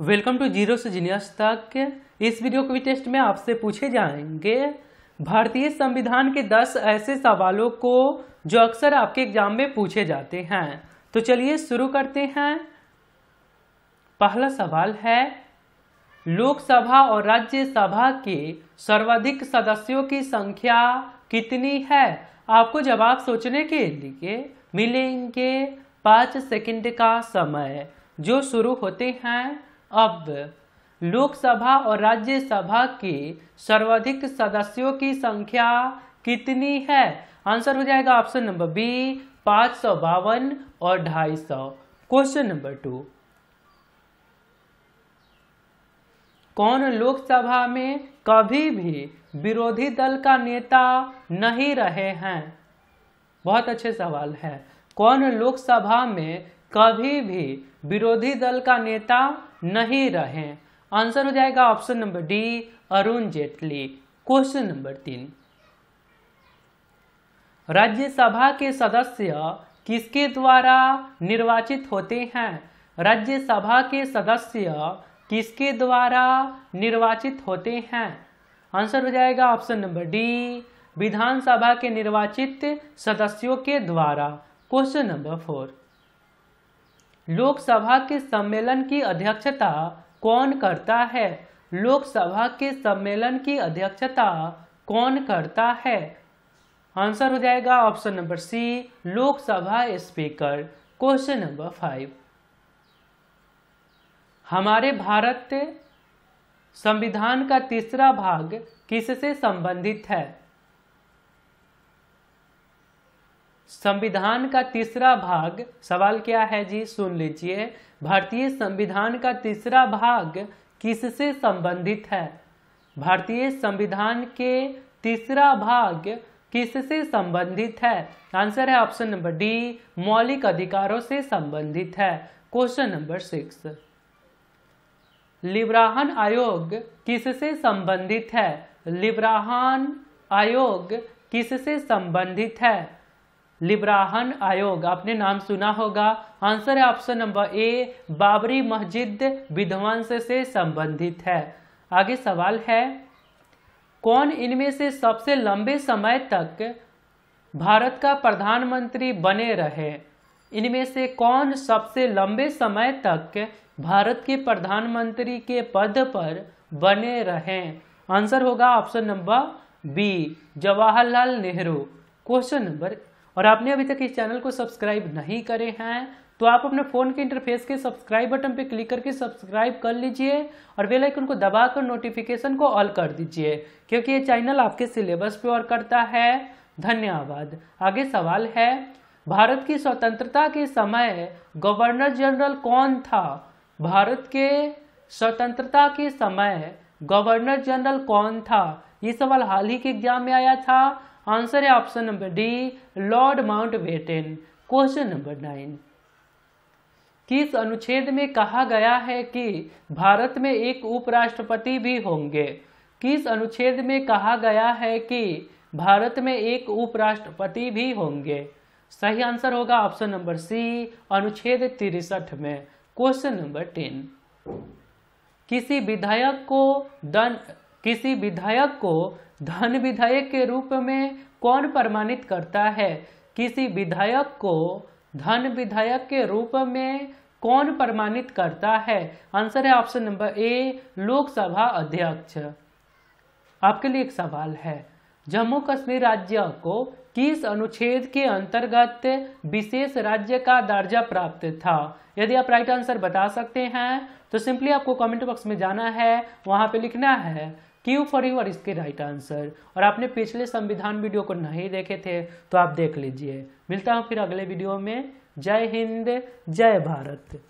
welcome to zero से genius तक इस वीडियो के टेस्ट में आपसे पूछे जाएंगे भारतीय संविधान के 10 ऐसे सवालों को जो अक्सर आपके एग्जाम में पूछे जाते हैं तो चलिए शुरू करते हैं पहला सवाल है लोकसभा और राज्यसभा के सर्वाधिक सदस्यों की संख्या कितनी है आपको जवाब सोचने के लिए मिलेंगे पाँच सेकंड का समय जो शुरू होते हैं अब लोकसभा और राज्यसभा के सर्वाधिक सदस्यों की संख्या कितनी है आंसर हो जाएगा ऑप्शन नंबर बी पाँच सौ बावन और ढाई सौ क्वेश्चन नंबर टू कौन लोकसभा में कभी भी विरोधी दल का नेता नहीं रहे हैं बहुत अच्छे सवाल है कौन लोकसभा में कभी भी विरोधी दल का नेता नहीं रहे आंसर हो जाएगा option number D Arun Jaitley question number तीन राज्यसभा के सदस्य किसके द्वारा निर्वाचित होते हैं राज्यसभा के सदस्य किसके द्वारा निर्वाचित होते हैं आंसर हो जाएगा ऑप्शन नंबर डी विधानसभा के निर्वाचित सदस्यों के द्वारा क्वेश्चन नंबर फोर लोकसभा के सम्मेलन की अध्यक्षता कौन करता है लोकसभा के सम्मेलन की अध्यक्षता कौन करता है आंसर हो जाएगा option number C Lok Sabha speaker question number five हमारे भारत संविधान का तीसरा भाग किससे संबंधित है संविधान का तीसरा भाग सवाल क्या है जी सुन लीजिए भारतीय संविधान का तीसरा भाग किससे संबंधित है भारतीय संविधान के तीसरा भाग किससे संबंधित है आंसर है ऑप्शन नंबर डी मौलिक अधिकारों से संबंधित है क्वेश्चन नंबर सिक्स लिब्राहन आयोग किससे संबंधित है लिब्राहन आयोग किससे संबंधित है लिब्राहन आयोग आपने नाम सुना होगा आंसर है ऑप्शन नंबर ए बाबरी मस्जिद विध्वंस से संबंधित है आगे सवाल है कौन इनमें से सबसे लंबे समय तक भारत का प्रधानमंत्री बने रहे इनमें से कौन सबसे लंबे समय तक भारत के प्रधानमंत्री के पद पर बने रहे आंसर होगा option number B Jawaharlal Nehru question number और आपने अभी तक इस चैनल को सब्सक्राइब नहीं करे हैं तो आप अपने फ़ोन के इंटरफेस के सब्सक्राइब बटन पर क्लिक करके सब्सक्राइब कर लीजिए और बेल आइकन को दबाकर नोटिफिकेशन को ऑल कर दीजिए क्योंकि ये चैनल आपके सिलेबस पे और करता है धन्यवाद आगे सवाल है भारत की स्वतंत्रता के समय गवर्नर जनरल कौन था भारत के स्वतंत्रता के समय गवर्नर जनरल कौन था ये सवाल हाल ही के एग्जाम में आया था आंसर है option number D Lord Mountbatten question number nine किस अनुच्छेद में कहा गया है कि भारत में एक उपराष्ट्रपति भी होंगे किस अनुच्छेद में कहा गया है कि भारत में एक उपराष्ट्रपति भी होंगे सही आंसर होगा ऑप्शन नंबर सी अनुच्छेद तिरसठ में क्वेश्चन नंबर टेन किसी विधायक को दंड किसी विधायक को धन विधायक के रूप में कौन प्रमाणित करता है किसी विधायक को धन विधायक के रूप में कौन प्रमाणित करता है आंसर है ऑप्शन नंबर ए लोकसभा अध्यक्ष आपके लिए एक सवाल है जम्मू कश्मीर राज्य को किस अनुच्छेद के अंतर्गत विशेष राज्य का दर्जा प्राप्त था यदि आप राइट आंसर बता सकते हैं तो सिंपली आपको कमेंट बॉक्स में जाना है वहां पे लिखना है क्यू फॉर यूर इसके राइट आंसर और आपने पिछले संविधान वीडियो को नहीं देखे थे तो आप देख लीजिए मिलता हूँ फिर अगले वीडियो में जय हिंद जय भारत